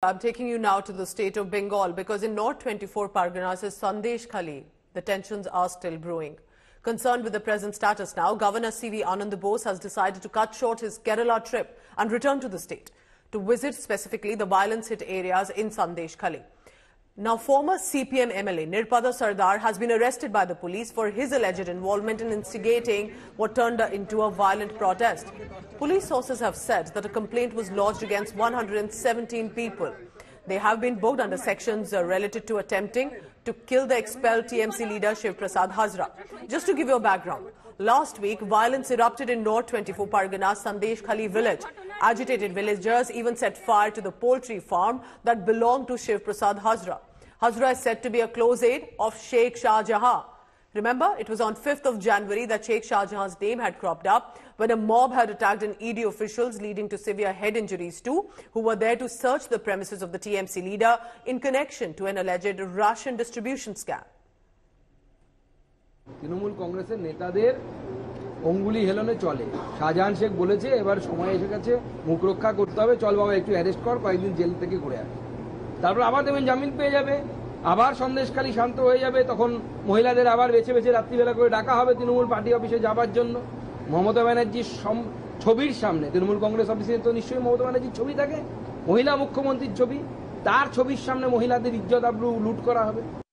I'm taking you now to the state of Bengal because in North 24 Parganas is Sandesh Khali. The tensions are still brewing. Concerned with the present status now, Governor C.V. Anand Bose has decided to cut short his Kerala trip and return to the state to visit specifically the violence hit areas in Sandesh Khali. Now, former CPM MLA Nirpada Sardar has been arrested by the police for his alleged involvement in instigating what turned into a violent protest. Police sources have said that a complaint was lodged against 117 people. They have been booked under sections uh, related to attempting to kill the expelled TMC leader Shiv Prasad Hazra. Just to give you a background, last week violence erupted in North 24 Pargana Sandesh Khali village. Agitated villagers even set fire to the poultry farm that belonged to Shiv Prasad Hazra. Hazra is said to be a close aide of Sheikh Shah Jahan. Remember, it was on 5th of January that Sheikh Shah Jahan's name had cropped up when a mob had attacked an ED officials leading to severe head injuries too, who were there to search the premises of the TMC leader in connection to an alleged Russian distribution scam. Trinamool কংগ্রেসের নেতাদের অঙ্গুলি হেলনে চলে শাহজাহান শেখ বলেছে এবার সময় এসে গেছে মুখ রক্ষা করতে হবে চল বাবা একটু অ্যারেস্ট কর কয়েকদিন জেল থেকে ঘুরে আসে তারপর আবার দেখবেন জামিন পেয়ে যাবে আবার সন্দেশকালী শান্ত হয়ে যাবে তখন মহিলাদের আবার বেছে বেছে রাত্রিবেলা করে ডাকা হবে তৃণমূল পার্টি অফিসে যাবার জন্য মমতা ব্যানার্জির ছবির সামনে তৃণমূল কংগ্রেস অফিসে তো নিশ্চয়ই মমতা ব্যানার্জির ছবি থাকে মহিলা মুখ্যমন্ত্রীর ছবি তার ছবির সামনে মহিলাদের ইজ্জত আব্রু লুট করা হবে